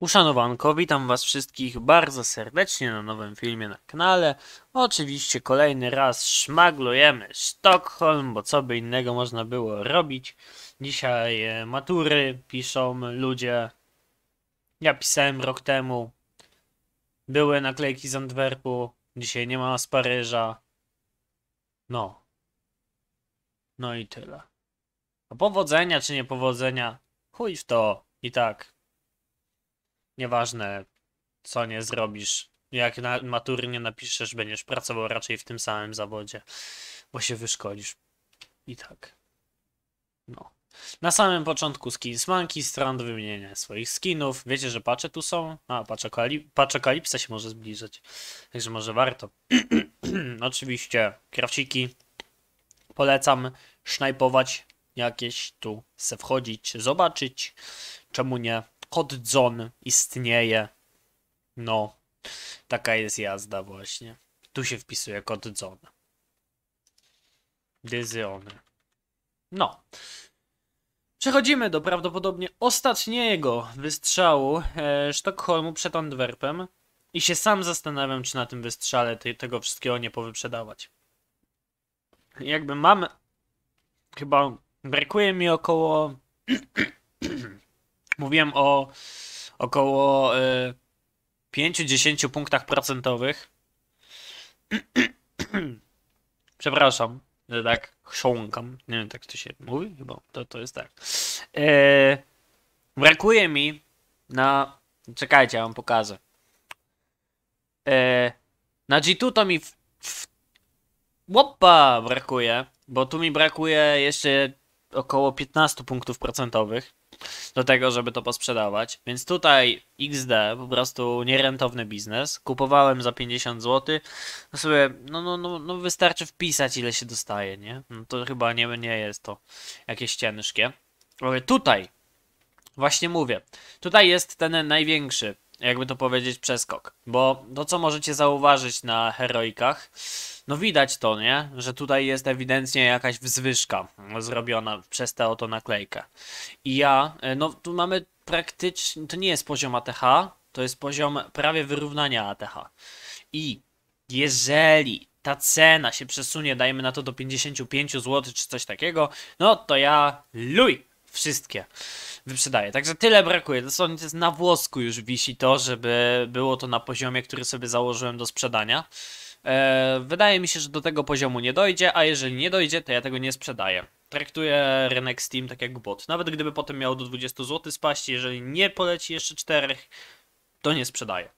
Uszanowanko, witam was wszystkich bardzo serdecznie na nowym filmie na kanale. Oczywiście kolejny raz szmaglujemy Sztokholm, bo co by innego można było robić. Dzisiaj e, matury piszą ludzie. Ja pisałem rok temu. Były naklejki z Antwerpu, dzisiaj nie ma z Paryża. No. No i tyle. A powodzenia czy niepowodzenia? Chuj w to. I tak Nieważne, co nie zrobisz. Jak na matury nie napiszesz, będziesz pracował raczej w tym samym zawodzie, bo się wyszkolisz. I tak. No. Na samym początku skins manki, stron do wymienienia swoich skinów. Wiecie, że pacze tu są? A, pacze Kalipsa się może zbliżać Także może warto. Oczywiście, krawciki. Polecam sznajpować jakieś tu se wchodzić, zobaczyć. Czemu nie? kod John istnieje. No, taka jest jazda właśnie. Tu się wpisuje kod John. Dyziony. No. Przechodzimy do prawdopodobnie ostatniego wystrzału e, Sztokholmu przed Antwerpem i się sam zastanawiam, czy na tym wystrzale te, tego wszystkiego nie powyprzedawać. Jakby mam... Chyba brakuje mi około Mówiłem o około 5-10 e, punktach procentowych. Przepraszam, że tak chrząkam. Nie wiem, tak to się mówi? Chyba to, to jest tak. E, brakuje mi na... Czekajcie, ja wam pokażę. E, na G2 to mi... W... Łopa brakuje, bo tu mi brakuje jeszcze około 15 punktów procentowych do tego, żeby to posprzedawać. Więc tutaj XD, po prostu nierentowny biznes. Kupowałem za 50 zł. No sobie, no, no, no, no wystarczy wpisać ile się dostaje, nie? No to chyba nie, nie jest to jakieś ciężkie. Ale tutaj, właśnie mówię, tutaj jest ten największy, jakby to powiedzieć, przeskok. Bo to, co możecie zauważyć na heroikach, no widać to, nie? Że tutaj jest ewidentnie jakaś wzwyżka zrobiona przez tę oto naklejkę. I ja, e, no tu mamy praktycznie, to nie jest poziom ATH, to jest poziom prawie wyrównania ATH. I jeżeli ta cena się przesunie, dajmy na to do 55 zł czy coś takiego, no to ja luj wszystkie wyprzedaję. Także tyle brakuje. Dosłownie to jest na włosku już wisi to, żeby było to na poziomie, który sobie założyłem do sprzedania. E, wydaje mi się, że do tego poziomu nie dojdzie, a jeżeli nie dojdzie, to ja tego nie sprzedaję. Traktuję rynek Steam tak jak bot. Nawet gdyby potem miał do 20 zł spaść, jeżeli nie poleci jeszcze 4, to nie sprzedaję.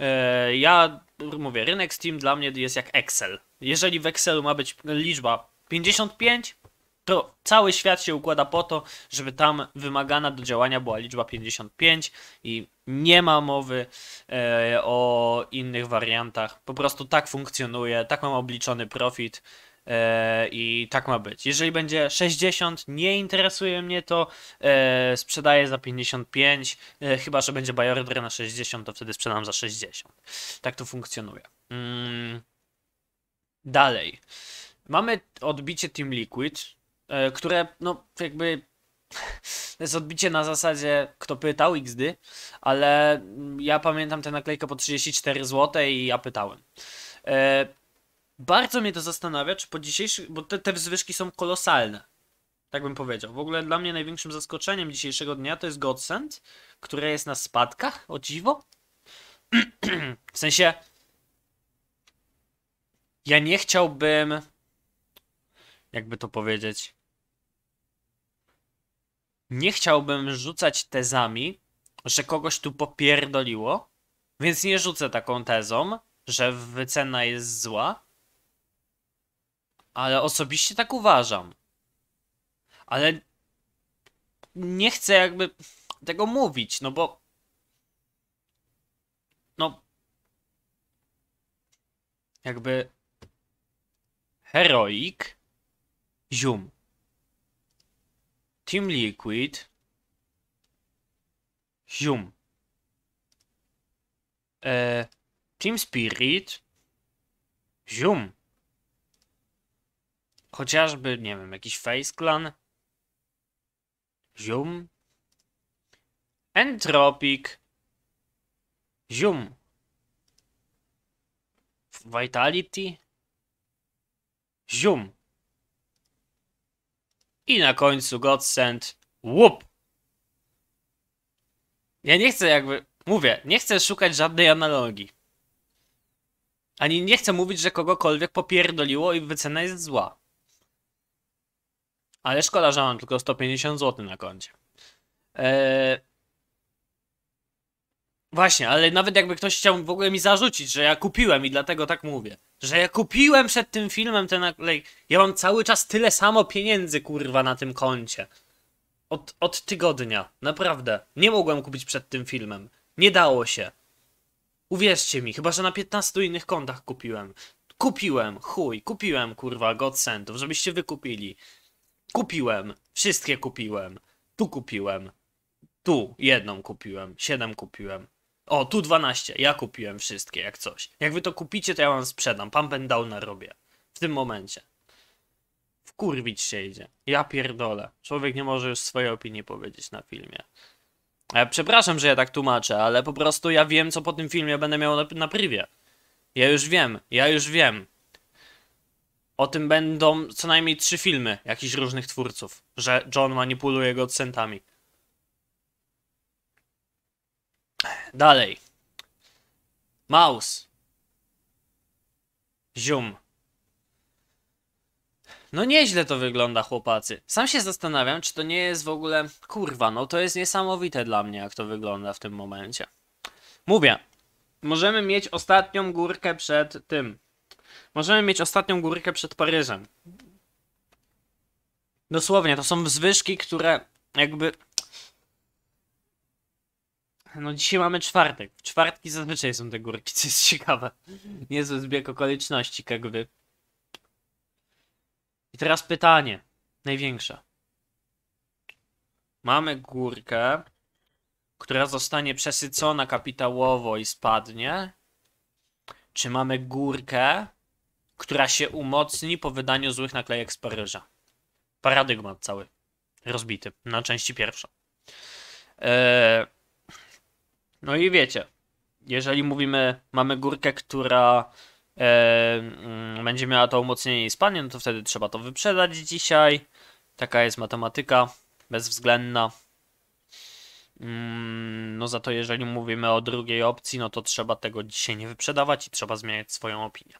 E, ja mówię, rynek Steam dla mnie jest jak Excel. Jeżeli w Excelu ma być liczba 55, to cały świat się układa po to, żeby tam wymagana do działania była liczba 55 i nie ma mowy e, o innych wariantach. Po prostu tak funkcjonuje, tak mam obliczony profit e, i tak ma być. Jeżeli będzie 60, nie interesuje mnie to, e, sprzedaję za 55, e, chyba że będzie buy order na 60, to wtedy sprzedam za 60. Tak to funkcjonuje. Mm. Dalej. Mamy odbicie Team Liquid, E, które, no, jakby jest odbicie na zasadzie, kto pytał, XD, ale mm, ja pamiętam tę naklejkę po 34 zł i ja pytałem. E, bardzo mnie to zastanawia, czy po dzisiejszych, bo te, te wzwyżki są kolosalne. Tak bym powiedział. W ogóle dla mnie największym zaskoczeniem dzisiejszego dnia to jest Godsend, które jest na spadkach, o dziwo. w sensie, ja nie chciałbym, jakby to powiedzieć, nie chciałbym rzucać tezami, że kogoś tu popierdoliło, więc nie rzucę taką tezą, że wycena jest zła. Ale osobiście tak uważam. Ale nie chcę jakby tego mówić, no bo. No. Jakby. Heroik. Zium. Team Liquid, Zoom, e, Team Spirit, Zoom, chociażby, nie wiem, jakiś Face Clan, Zoom, Entropic, Zoom, Vitality, Zoom. I na końcu Godsend. Łup! Ja nie chcę jakby... Mówię, nie chcę szukać żadnej analogii. Ani nie chcę mówić, że kogokolwiek popierdoliło i wycena jest zła. Ale szkoda, że mam tylko 150 zł na koncie. Eee... Właśnie, ale nawet jakby ktoś chciał w ogóle mi zarzucić, że ja kupiłem i dlatego tak mówię że ja kupiłem przed tym filmem ten naklej, Ja mam cały czas tyle samo pieniędzy, kurwa, na tym koncie. Od, od tygodnia, naprawdę. Nie mogłem kupić przed tym filmem. Nie dało się. Uwierzcie mi, chyba że na 15 innych kontach kupiłem. Kupiłem, chuj, kupiłem, kurwa, God centów, żebyście wykupili. Kupiłem, wszystkie kupiłem. Tu kupiłem. Tu jedną kupiłem, siedem kupiłem. O, tu 12. Ja kupiłem wszystkie, jak coś. Jak wy to kupicie, to ja wam sprzedam. Pump and downa robię. W tym momencie. Wkurwić się idzie. Ja pierdolę. Człowiek nie może już swojej opinii powiedzieć na filmie. E, przepraszam, że ja tak tłumaczę, ale po prostu ja wiem, co po tym filmie będę miał na, na prywie. Ja już wiem, ja już wiem. O tym będą co najmniej trzy filmy jakichś różnych twórców, że John manipuluje go centami. Dalej. Maus. Zium. No nieźle to wygląda, chłopacy. Sam się zastanawiam, czy to nie jest w ogóle... Kurwa, no to jest niesamowite dla mnie, jak to wygląda w tym momencie. Mówię, możemy mieć ostatnią górkę przed tym. Możemy mieć ostatnią górkę przed Paryżem. Dosłownie, to są wzwyżki, które jakby no dzisiaj mamy czwartek. W czwartki zazwyczaj są te górki, co jest ciekawe. Niezły zbieg okoliczności, jakby. I teraz pytanie. Największe. Mamy górkę, która zostanie przesycona kapitałowo i spadnie. Czy mamy górkę, która się umocni po wydaniu złych naklejek z Paryża? Paradygmat cały. Rozbity. Na części pierwsza. Eee, no i wiecie, jeżeli mówimy, mamy górkę, która e, mm, będzie miała to umocnienie i spanie, no to wtedy trzeba to wyprzedać dzisiaj. Taka jest matematyka bezwzględna. Mm, no za to jeżeli mówimy o drugiej opcji, no to trzeba tego dzisiaj nie wyprzedawać i trzeba zmieniać swoją opinię.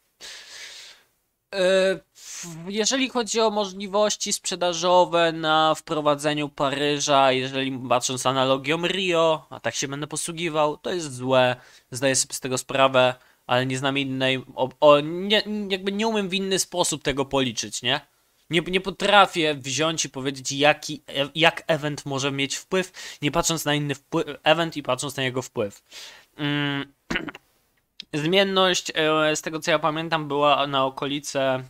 Jeżeli chodzi o możliwości sprzedażowe na wprowadzeniu Paryża, jeżeli patrząc analogią Rio, a tak się będę posługiwał, to jest złe. Zdaję sobie z tego sprawę, ale nie znam innej. O, o, nie, jakby nie umiem w inny sposób tego policzyć, nie? Nie, nie potrafię wziąć i powiedzieć, jaki, e, jak event może mieć wpływ, nie patrząc na inny wpływ, event i patrząc na jego wpływ. Mm. Zmienność, e, z tego co ja pamiętam, była na okolice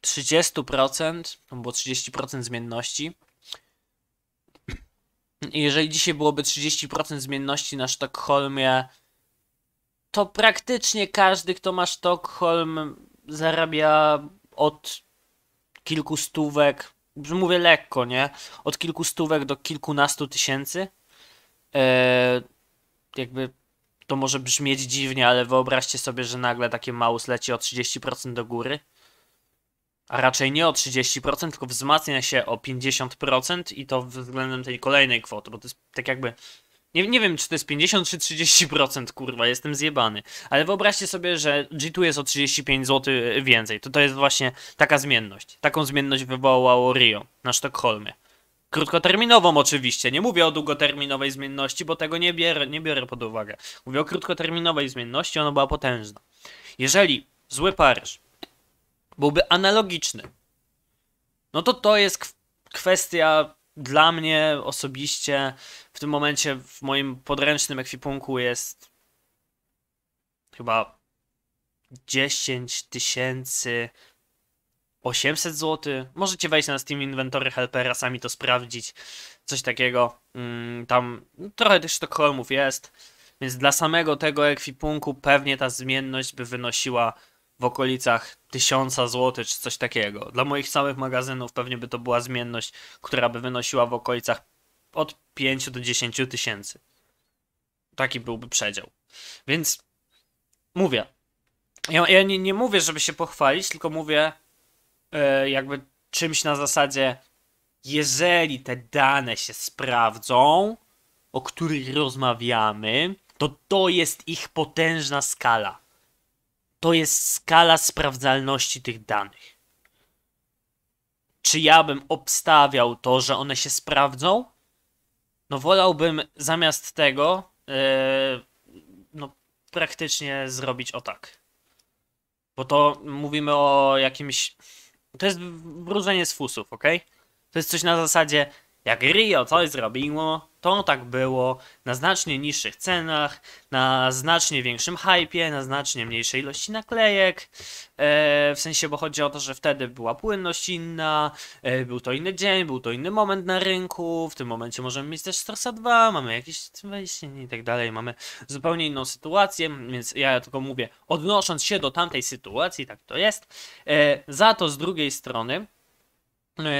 30%, bo 30% zmienności. jeżeli dzisiaj byłoby 30% zmienności na Sztokholmie, to praktycznie każdy, kto ma Sztokholm, zarabia od kilku stówek, mówię lekko, nie? Od kilku stówek do kilkunastu tysięcy. Eee, jakby to może brzmieć dziwnie, ale wyobraźcie sobie, że nagle takie mouse leci o 30% do góry. A raczej nie o 30%, tylko wzmacnia się o 50% i to względem tej kolejnej kwoty, bo to jest tak jakby... Nie, nie wiem, czy to jest 50 czy 30%, kurwa, jestem zjebany. Ale wyobraźcie sobie, że G2 jest o 35 zł więcej. To to jest właśnie taka zmienność. Taką zmienność wywołało Rio na Sztokholmie. Krótkoterminową oczywiście, nie mówię o długoterminowej zmienności, bo tego nie biorę, nie biorę pod uwagę. Mówię o krótkoterminowej zmienności, ona była potężna. Jeżeli zły Paryż byłby analogiczny, no to to jest kwestia dla mnie osobiście w tym momencie w moim podręcznym ekwipunku jest chyba 10 tysięcy 800 zł. Możecie wejść na Steam Inventory Helpera, sami to sprawdzić. Coś takiego. Mm, tam trochę tych Sztokholmów jest. Więc dla samego tego ekwipunku pewnie ta zmienność by wynosiła w okolicach 1000 zł czy coś takiego. Dla moich samych magazynów pewnie by to była zmienność, która by wynosiła w okolicach od 5 do 10 tysięcy. Taki byłby przedział. Więc mówię. Ja, ja nie, nie mówię, żeby się pochwalić, tylko mówię, E, jakby czymś na zasadzie, jeżeli te dane się sprawdzą, o których rozmawiamy, to to jest ich potężna skala. To jest skala sprawdzalności tych danych. Czy ja bym obstawiał to, że one się sprawdzą? No, wolałbym zamiast tego, yy, no, praktycznie zrobić o tak. Bo to mówimy o jakimś to jest wróżenie z fusów, ok? To jest coś na zasadzie, jak Rio coś zrobiło, to tak było na znacznie niższych cenach, na znacznie większym hypie, na znacznie mniejszej ilości naklejek. E, w sensie, bo chodzi o to, że wtedy była płynność inna, e, był to inny dzień, był to inny moment na rynku. W tym momencie możemy mieć też Strosa 2, mamy jakieś wejście i tak dalej, mamy zupełnie inną sytuację, więc ja tylko mówię, odnosząc się do tamtej sytuacji, tak to jest. E, za to z drugiej strony,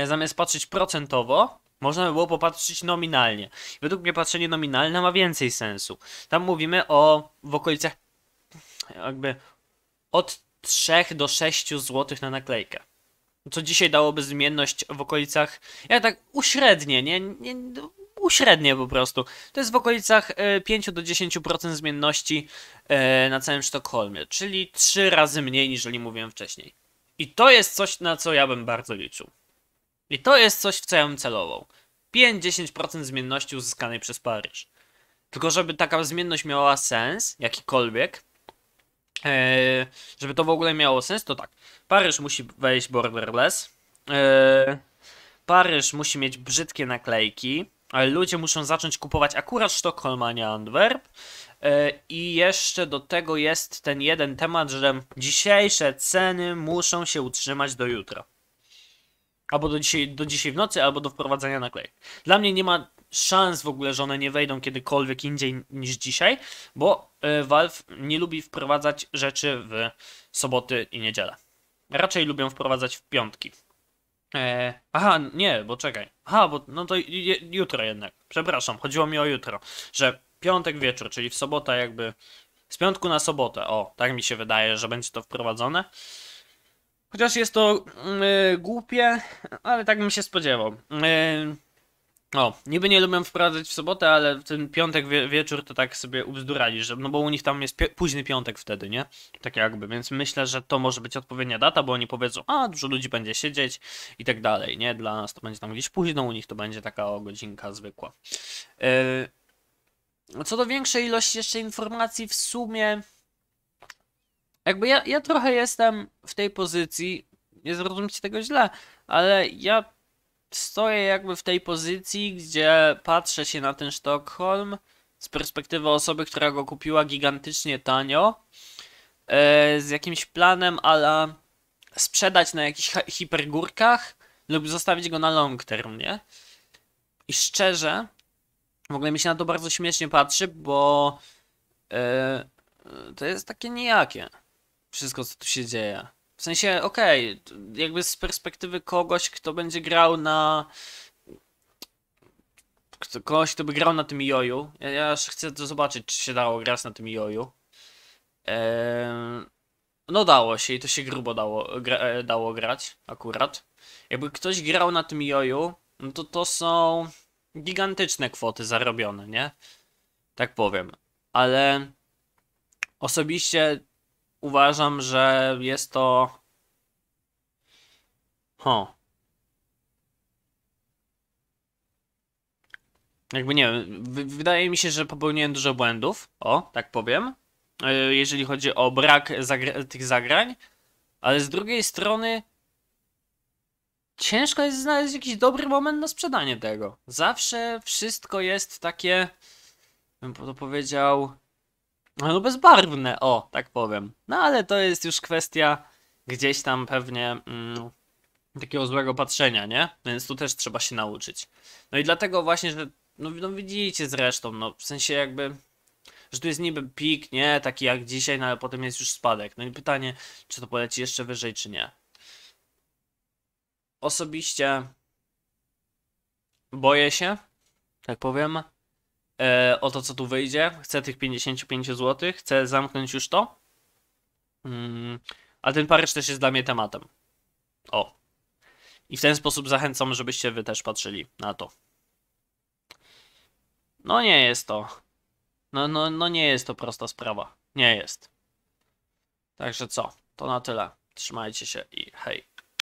zamiast patrzeć procentowo, można by było popatrzeć nominalnie. Według mnie patrzenie nominalne ma więcej sensu. Tam mówimy o w okolicach jakby od 3 do 6 zł na naklejkę. Co dzisiaj dałoby zmienność w okolicach, ja tak uśrednie, nie, nie uśrednie po prostu. To jest w okolicach 5 e, do 10% zmienności e, na całym Sztokholmie, czyli 3 razy mniej niż mówiłem wcześniej. I to jest coś, na co ja bym bardzo liczył. I to jest coś, w co ja bym celował. 5-10% zmienności uzyskanej przez Paryż. Tylko żeby taka zmienność miała sens, jakikolwiek, e, żeby to w ogóle miało sens, to tak. Paryż musi wejść borderless. E, Paryż musi mieć brzydkie naklejki. Ale ludzie muszą zacząć kupować akurat Sztokholm, a nie Antwerp. E, I jeszcze do tego jest ten jeden temat, że dzisiejsze ceny muszą się utrzymać do jutra. Albo do dzisiaj, do dzisiaj w nocy, albo do wprowadzenia naklejek. Dla mnie nie ma szans w ogóle, że one nie wejdą kiedykolwiek indziej niż dzisiaj, bo e, Valve nie lubi wprowadzać rzeczy w soboty i niedzielę. Raczej lubią wprowadzać w piątki. Eee, aha, nie, bo czekaj. Aha, bo no to jutro jednak. Przepraszam, chodziło mi o jutro, że piątek wieczór, czyli w sobotę jakby z piątku na sobotę. O, tak mi się wydaje, że będzie to wprowadzone. Chociaż jest to yy, głupie, ale tak bym się spodziewał. Yy, o, niby nie lubię wprowadzać w sobotę, ale ten piątek wie, wieczór to tak sobie ubzdurali, że, no bo u nich tam jest późny piątek wtedy, nie? Tak jakby, więc myślę, że to może być odpowiednia data, bo oni powiedzą, a dużo ludzi będzie siedzieć i tak dalej, nie? Dla nas to będzie tam gdzieś późno, u nich to będzie taka o, godzinka zwykła. Yy, co do większej ilości jeszcze informacji, w sumie jakby ja, ja trochę jestem w tej pozycji, nie zrozumcie tego źle, ale ja stoję jakby w tej pozycji, gdzie patrzę się na ten Sztokholm z perspektywy osoby, która go kupiła gigantycznie tanio, e, z jakimś planem ala sprzedać na jakichś hipergórkach lub zostawić go na long term, nie? I szczerze, w ogóle mi się na to bardzo śmiesznie patrzy, bo e, to jest takie nijakie wszystko, co tu się dzieje. W sensie, okej, okay, jakby z perspektywy kogoś, kto będzie grał na. Kogoś, kto by grał na tym joju. Ja, ja aż chcę to zobaczyć, czy się dało grać na tym joju. No dało się i to się grubo dało, gra, e, dało grać akurat. Jakby ktoś grał na tym joju, no to to są gigantyczne kwoty zarobione, nie? Tak powiem. Ale osobiście uważam, że jest to. Ho. Jakby nie wiem, wydaje mi się, że popełniłem dużo błędów, o, tak powiem, e, jeżeli chodzi o brak zagra tych zagrań, ale z drugiej strony ciężko jest znaleźć jakiś dobry moment na sprzedanie tego. Zawsze wszystko jest takie, bym to powiedział, no, no bezbarwne, o, tak powiem. No ale to jest już kwestia gdzieś tam pewnie mm, takiego złego patrzenia, nie? Więc tu też trzeba się nauczyć. No i dlatego właśnie, że no, no widzicie zresztą, no w sensie jakby że tu jest niby pik, nie, taki jak dzisiaj, no ale potem jest już spadek. No i pytanie, czy to poleci jeszcze wyżej, czy nie. Osobiście boję się, tak powiem, e, o to, co tu wyjdzie. Chcę tych 55 zł, chcę zamknąć już to. Mm, a ten Paryż też jest dla mnie tematem. O. I w ten sposób zachęcam, żebyście wy też patrzyli na to. No nie jest to. No, no, no nie jest to prosta sprawa. Nie jest. Także co? To na tyle. Trzymajcie się i hej.